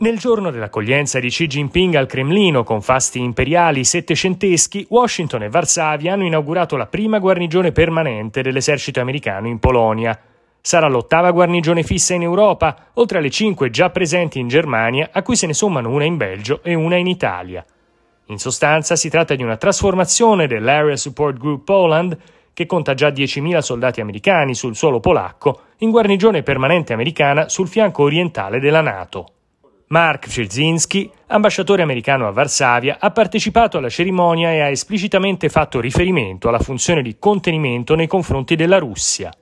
Nel giorno dell'accoglienza di Xi Jinping al Cremlino con fasti imperiali settecenteschi, Washington e Varsavia hanno inaugurato la prima guarnigione permanente dell'esercito americano in Polonia. Sarà l'ottava guarnigione fissa in Europa, oltre alle cinque già presenti in Germania, a cui se ne sommano una in Belgio e una in Italia. In sostanza si tratta di una trasformazione dell'Area Support Group Poland, che conta già 10.000 soldati americani sul suolo polacco, in guarnigione permanente americana sul fianco orientale della Nato. Mark Cerzinski, ambasciatore americano a Varsavia, ha partecipato alla cerimonia e ha esplicitamente fatto riferimento alla funzione di contenimento nei confronti della Russia.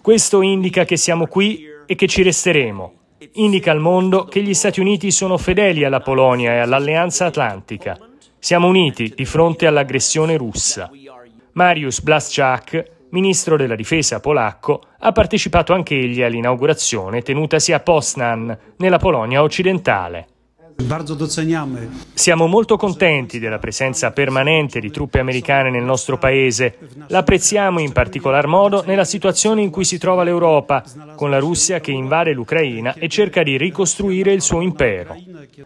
Questo indica che siamo qui e che ci resteremo. Indica al mondo che gli Stati Uniti sono fedeli alla Polonia e all'Alleanza Atlantica. Siamo uniti di fronte all'aggressione russa. Marius Blaschak, ministro della difesa polacco, ha partecipato anch'egli all'inaugurazione tenutasi a Poznan, nella Polonia occidentale. Siamo molto contenti della presenza permanente di truppe americane nel nostro paese. L'apprezziamo in particolar modo nella situazione in cui si trova l'Europa, con la Russia che invade l'Ucraina e cerca di ricostruire il suo impero.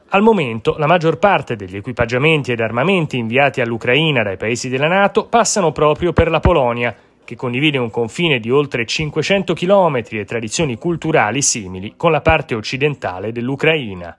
Al momento la maggior parte degli equipaggiamenti ed armamenti inviati all'Ucraina dai paesi della Nato passano proprio per la Polonia che condivide un confine di oltre 500 km e tradizioni culturali simili con la parte occidentale dell'Ucraina.